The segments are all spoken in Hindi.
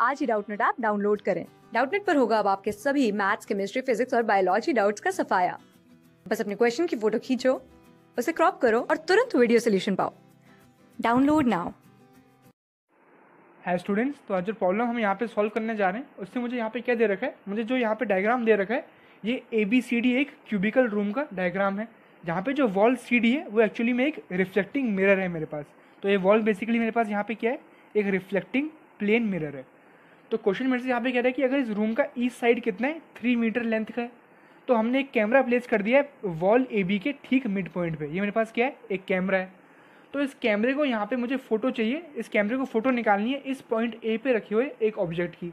आज ही डाउटनेट ऐप डाउनलोड करें डाउटनेट पर होगा अब आपके सभी मैथ्स केमिस्ट्री फिजिक्स और बायोलॉजी डाउट्स का सफाया बस अपने क्वेश्चन की फोटो खींचो उसे क्रॉप करो और तुरंत वीडियो सोल्यूशन पाओ डाउनलोड नाउ है स्टूडेंट्स तो आज जो प्रॉब्लम हम यहाँ पे सॉल्व करने जा रहे हैं उससे मुझे यहाँ पे क्या दे रखा है मुझे जो यहाँ पे डायग्राम दे रखा है ये ए बी सी डी एक क्यूबिकल रूम का डायग्राम है जहाँ पे जो वॉल सी डी है वो एक्चुअली में एक रिफ्लेक्टिंग मिरर है मेरे पास तो ये वॉल बेसिकली मेरे पास यहाँ पे क्या है एक रिफ्लेक्टिंग प्लेन मिरर है तो क्वेश्चन मेरे से यहाँ पे कह रहा है कि अगर इस रूम का ईस्ट साइड कितना है थ्री मीटर लेंथ का है तो हमने एक कैमरा प्लेस कर दिया है वॉल ए बी के ठीक मिड पॉइंट पे ये मेरे पास क्या है एक कैमरा है तो इस कैमरे को यहाँ पे मुझे फ़ोटो चाहिए इस कैमरे को फ़ोटो निकालनी है इस पॉइंट ए पे रखे हुए एक ऑब्जेक्ट की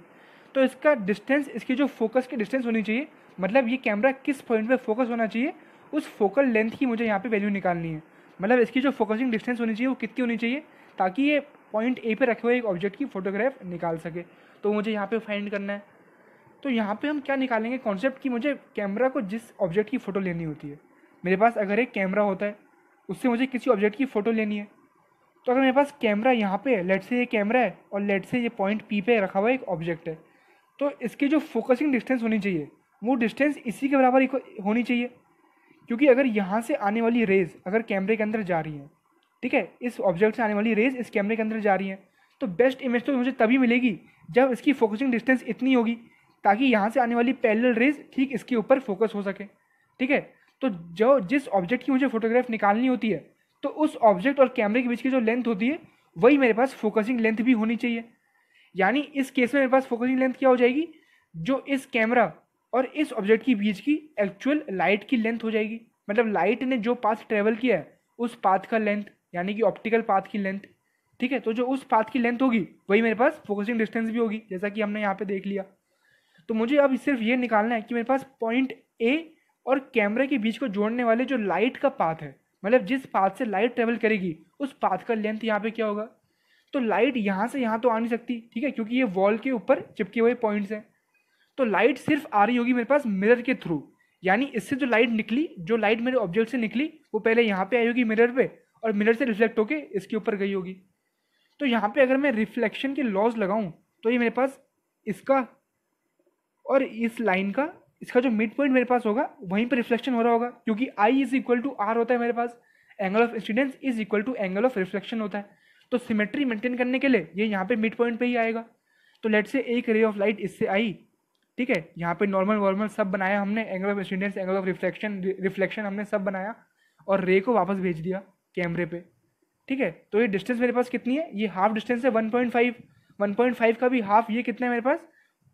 तो इसका डिस्टेंस इसकी जो फोकस की डिस्टेंस होनी चाहिए मतलब ये कैमरा किस पॉइंट पर फोकस होना चाहिए उस फोकल लेंथ की मुझे यहाँ पर वैल्यू निकालनी है मतलब इसकी जो फोकसिंग डिस्टेंस होनी चाहिए वो कितनी होनी चाहिए ताकि ये पॉइंट ए पे रखे हुए एक ऑब्जेक्ट की फोटोग्राफ निकाल सके तो मुझे यहाँ पे फाइंड करना है तो यहाँ पे हम क्या निकालेंगे कॉन्सेप्ट कि मुझे कैमरा को जिस ऑब्जेक्ट की फ़ोटो लेनी होती है मेरे पास अगर एक कैमरा होता है उससे मुझे किसी ऑब्जेक्ट की फ़ोटो लेनी है तो अगर मेरे पास कैमरा यहाँ पे है लेट से ये कैमरा है और लेट से ये पॉइंट पी पे रखा हुआ एक ऑब्जेक्ट है तो इसकी जो फोकसिंग डिस्टेंस होनी चाहिए वो डिस्टेंस इसी के बराबर होनी चाहिए क्योंकि अगर यहाँ से आने वाली रेज़ अगर कैमरे के अंदर जा रही हैं ठीक है इस ऑब्जेक्ट से आने वाली रेज इस कैमरे के अंदर जा रही है तो बेस्ट इमेज तो मुझे तभी मिलेगी जब इसकी फोकसिंग डिस्टेंस इतनी होगी ताकि यहाँ से आने वाली पैरेलल रेज ठीक इसके ऊपर फोकस हो सके ठीक है तो जो जिस ऑब्जेक्ट की मुझे फोटोग्राफ निकालनी होती है तो उस ऑब्जेक्ट और कैमरे के बीच की जो लेंथ होती है वही मेरे पास फोकसिंग लेंथ भी होनी चाहिए यानी इस केस में मेरे पास फोकसिंग लेंथ क्या हो जाएगी जो इस कैमरा और इस ऑब्जेक्ट के बीच की एक्चुअल लाइट की लेंथ हो जाएगी मतलब लाइट ने जो पाथ ट्रेवल किया है उस पाथ का लेंथ यानी कि ऑप्टिकल पाथ की लेंथ ठीक है तो जो उस पाथ की लेंथ होगी वही मेरे पास फोकसिंग डिस्टेंस भी होगी जैसा कि हमने यहाँ पे देख लिया तो मुझे अब सिर्फ ये निकालना है कि मेरे पास पॉइंट ए और कैमरे के बीच को जोड़ने वाले जो लाइट का पाथ है मतलब जिस पाथ से लाइट ट्रेवल करेगी उस पाथ का लेंथ यहाँ पे क्या होगा तो लाइट यहाँ से यहाँ तो आ नहीं सकती ठीक है क्योंकि ये वॉल के ऊपर चिपके हुए पॉइंट्स हैं तो लाइट सिर्फ आ रही होगी मेरे पास मिरर के थ्रू यानी इससे जो लाइट निकली जो लाइट मेरे ऑब्जेक्ट से निकली वो पहले यहाँ पे आई होगी मिरर पे और मिरर से रिफ्लेक्ट होके इसके ऊपर गई होगी तो यहाँ पे अगर मैं रिफ्लेक्शन के लॉज लगाऊँ तो ये मेरे पास इसका और इस लाइन का इसका जो मिड पॉइंट मेरे पास होगा वहीं पर रिफ्लेक्शन हो रहा होगा क्योंकि I is equal to R होता है मेरे पास angle of incidence is equal to angle of reflection होता है तो सिमेट्री मेंटेन करने के लिए ये यहाँ पे मिड पॉइंट पे ही आएगा तो लेट से एक रे ऑफ लाइट इससे आई ठीक है यहाँ पे नॉर्मल वॉर्मल सब बनाया हमने angle of incidence angle of reflection reflection हमने सब बनाया और रे को वापस भेज दिया कैमरे पे ठीक है तो ये डिस्टेंस मेरे पास कितनी है ये हाफ डिस्टेंस है one point five one point five का भी हाफ ये कितना है मेरे पास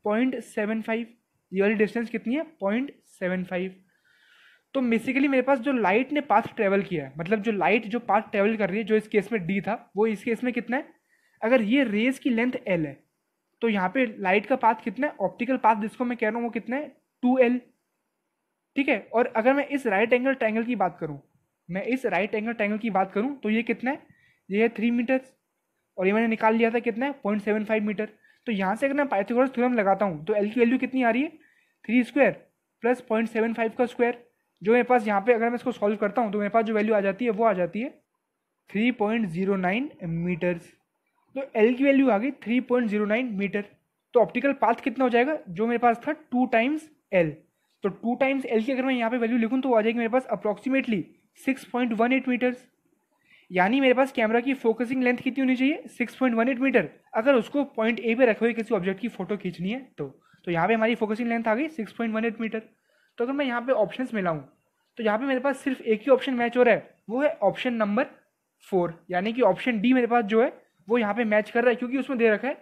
पॉइंट सेवन फाइव ये वाली डिस्टेंस कितनी है पॉइंट सेवन फाइव तो बेसिकली मेरे पास जो लाइट ने पाथ ट्रेवल किया है मतलब जो लाइट जो पाथ ट्रेवल कर रही है जो इस केस में डी था वो इस केस में कितना है अगर ये रेज की लेंथ एल है तो यहाँ पे लाइट का पाथ कितना है ऑप्टिकल पाथ जिसको मैं कह रहा हूँ वो कितना है टू एल ठीक है और अगर मैं इस राइट एंगल ट्रैंगल की बात करूँ मैं इस राइट एंगल ट्रैंगल की बात करूँ तो ये कितना है ये है थ्री मीटर और ये मैंने निकाल लिया था कितना है पॉइंट सेवन फाइव मीटर तो यहाँ से अगर मैं पाइथागोरस थ्योरम लगाता हूँ तो एल की वैल्यू कितनी आ रही है three square plus point seven five का स्क्वायर जो मेरे पास यहाँ पे अगर मैं इसको सॉल्व करता हूँ तो मेरे पास जो वैल्यू आ जाती है वो आ जाती है three point zero nine metres तो एल की वैल्यू आ गई three point zero nine metre तो ऑप्टिकल पाथ कितना हो जाएगा जो मेरे पास था टू टाइम्स एल तो टू टाइम्स एल की अगर मैं यहाँ पे वैल्यू लिखूँ तो आ जाएगी मेरे पास approximately six point one eight metres यानी मेरे पास कैमरा की फोकसिंग लेंथ कितनी होनी चाहिए six point one eight metre अगर उसको पॉइंट ए पे रखे हुए किसी ऑब्जेक्ट की फोटो खींचनी है तो तो यहाँ पे हमारी फोकसिंग लेंथ आ गई six point one eight metre तो अगर मैं यहाँ पे ऑप्शन मिलाऊँ तो यहाँ पे मेरे पास सिर्फ एक ही ऑप्शन मैच हो रहा है वो है ऑप्शन नंबर फोर यानी कि ऑप्शन डी मेरे पास जो है वो यहाँ पे मैच कर रहा है क्योंकि उसमें दे रखा है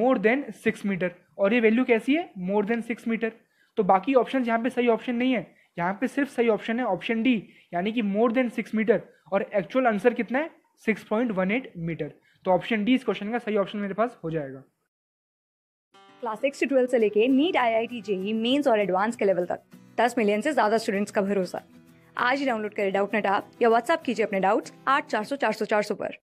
मोर देन सिक्स मीटर और ये वैल्यू कैसी है मोर देन सिक्स मीटर तो बाकी ऑप्शन यहाँ पे सही ऑप्शन नहीं है यहाँ पे सिर्फ सही ऑप्शन है ऑप्शन डी यानी कि मोर देन सिक्स मीटर और एक्चुअल आंसर कितना है six point one eight metre तो ऑप्शन डी इस क्वेश्चन का सही ऑप्शन मेरे पास हो जाएगा क्लास सिक्स से ट्वेल्थ से लेके NEET I I T JEE mains और एडवांस के लेवल तक दस मिलियन से ज्यादा स्टूडेंट्स का भरोसा आज ही डाउनलोड करें डाउट नेट आप या व्हाट्सअप कीजिए अपने डाउट्स आठ चार सौ चार सौ चार सौ पर